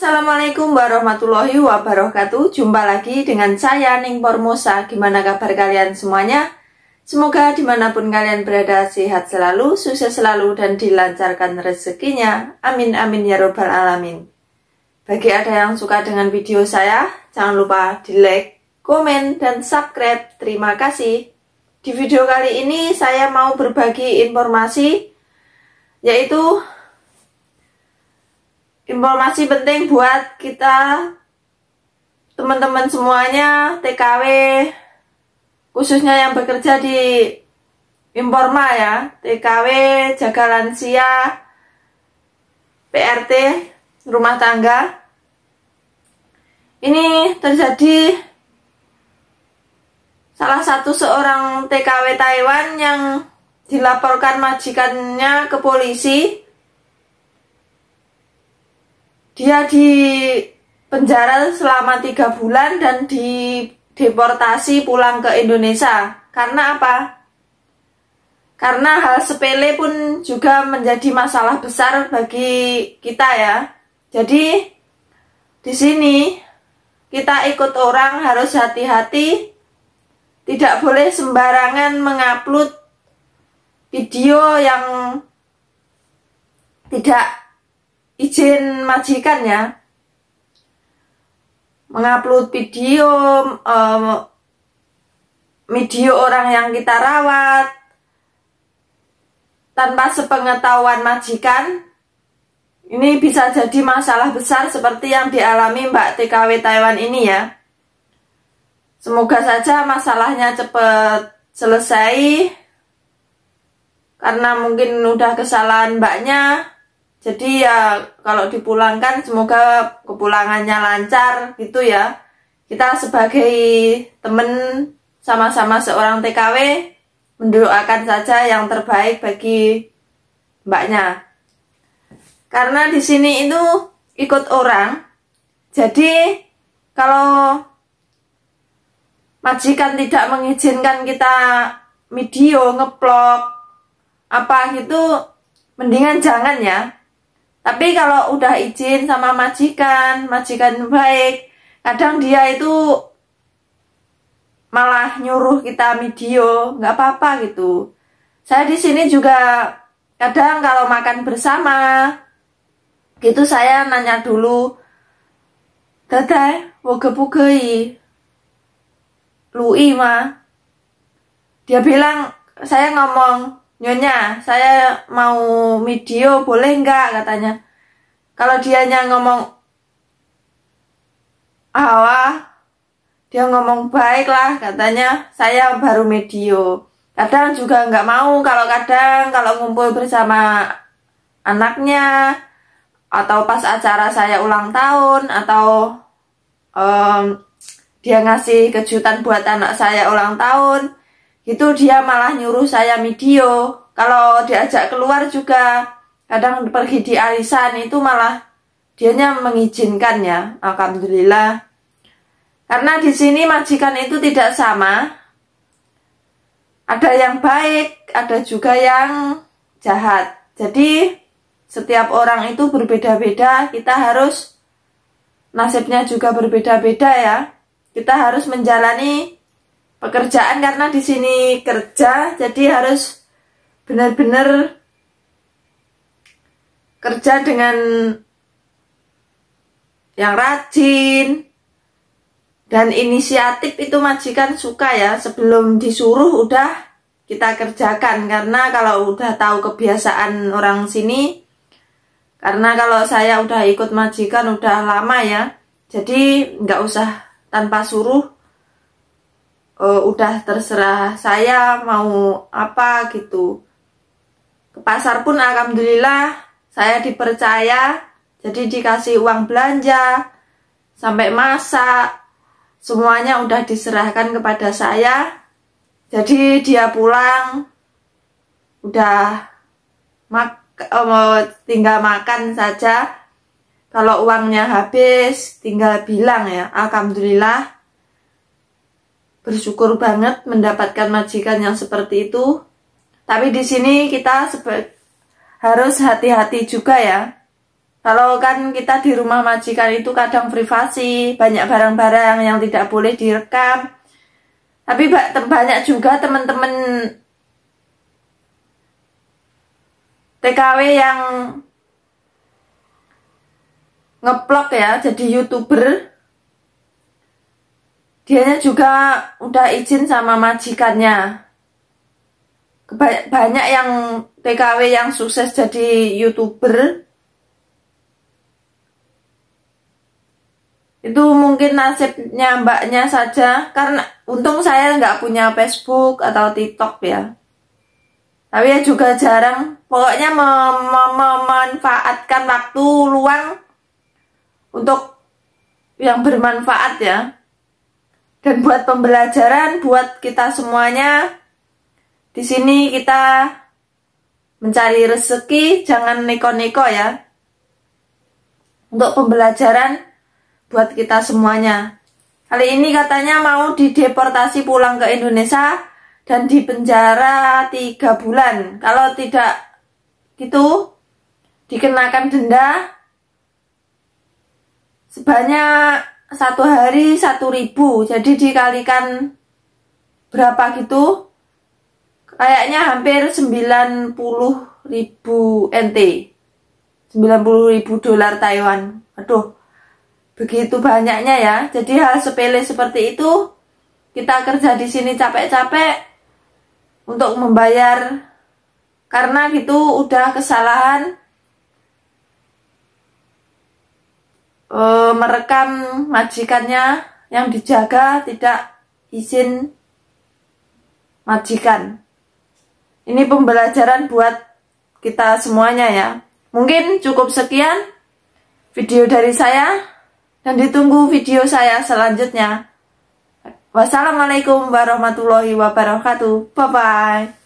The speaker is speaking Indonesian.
Assalamualaikum warahmatullahi wabarakatuh Jumpa lagi dengan saya Ning Pormosa. Gimana kabar kalian semuanya? Semoga dimanapun kalian berada sehat selalu, sukses selalu, dan dilancarkan rezekinya Amin amin ya robbal alamin Bagi ada yang suka dengan video saya Jangan lupa di like, komen, dan subscribe Terima kasih Di video kali ini saya mau berbagi informasi Yaitu informasi penting buat kita teman-teman semuanya TKW khususnya yang bekerja di Informa ya, TKW, jaga lansia, PRT, rumah tangga. Ini terjadi salah satu seorang TKW Taiwan yang dilaporkan majikannya ke polisi dia di penjara selama tiga bulan dan di deportasi pulang ke Indonesia. Karena apa? Karena hal sepele pun juga menjadi masalah besar bagi kita ya. Jadi di sini kita ikut orang harus hati-hati. Tidak boleh sembarangan mengupload video yang tidak izin majikan ya mengupload video um, video orang yang kita rawat tanpa sepengetahuan majikan ini bisa jadi masalah besar seperti yang dialami Mbak TKW Taiwan ini ya semoga saja masalahnya cepat selesai karena mungkin udah kesalahan mbaknya jadi ya kalau dipulangkan semoga kepulangannya lancar gitu ya kita sebagai temen sama-sama seorang TKW mendoakan saja yang terbaik bagi mbaknya karena di sini itu ikut orang jadi kalau majikan tidak mengizinkan kita video ngeplok apa gitu mendingan jangan ya tapi kalau udah izin sama majikan, majikan baik, kadang dia itu malah nyuruh kita video, nggak apa-apa gitu. Saya di sini juga kadang kalau makan bersama, gitu saya nanya dulu, Teteh, mau pugei lui Dia bilang, saya ngomong, Nyonya, saya mau video boleh nggak katanya. Kalau dianya ngomong awah, dia ngomong baiklah, katanya saya baru medio. Kadang juga nggak mau kalau kadang kalau ngumpul bersama anaknya atau pas acara saya ulang tahun atau um, dia ngasih kejutan buat anak saya ulang tahun itu dia malah nyuruh saya video kalau diajak keluar juga kadang pergi di arisan itu malah dianya mengizinkan ya alhamdulillah karena di sini majikan itu tidak sama ada yang baik ada juga yang jahat jadi setiap orang itu berbeda-beda kita harus nasibnya juga berbeda-beda ya kita harus menjalani pekerjaan karena di sini kerja jadi harus benar-benar kerja dengan yang rajin dan inisiatif itu majikan suka ya sebelum disuruh udah kita kerjakan karena kalau udah tahu kebiasaan orang sini karena kalau saya udah ikut majikan udah lama ya jadi nggak usah tanpa suruh uh, udah terserah saya mau apa gitu ke pasar pun alhamdulillah saya dipercaya jadi dikasih uang belanja sampai masa semuanya udah diserahkan kepada saya jadi dia pulang udah mak eh, mau tinggal makan saja kalau uangnya habis tinggal bilang ya alhamdulillah bersyukur banget mendapatkan majikan yang seperti itu. Tapi di sini kita harus hati-hati juga ya. Kalau kan kita di rumah majikan itu kadang privasi, banyak barang-barang yang tidak boleh direkam. Tapi banyak juga teman-teman TKW yang ngeplok ya, jadi youtuber dia juga udah izin sama majikannya banyak yang TKW yang sukses jadi youtuber itu mungkin nasibnya mbaknya saja karena untung saya nggak punya Facebook atau TikTok ya tapi ya juga jarang pokoknya mem memanfaatkan waktu luang untuk yang bermanfaat ya dan buat pembelajaran buat kita semuanya. Di sini kita mencari rezeki, jangan neko-neko ya. Untuk pembelajaran buat kita semuanya. Kali ini katanya mau dideportasi pulang ke Indonesia dan di penjara tiga bulan. Kalau tidak gitu, dikenakan denda sebanyak satu hari satu ribu jadi dikalikan berapa gitu kayaknya hampir 90 ribu NT 90 ribu dolar Taiwan aduh begitu banyaknya ya jadi hal sepele seperti itu kita kerja di sini capek-capek untuk membayar karena gitu udah kesalahan e, merekam majikannya yang dijaga tidak izin majikan. Ini pembelajaran buat kita semuanya ya. Mungkin cukup sekian video dari saya dan ditunggu video saya selanjutnya. Wassalamualaikum warahmatullahi wabarakatuh. Bye-bye.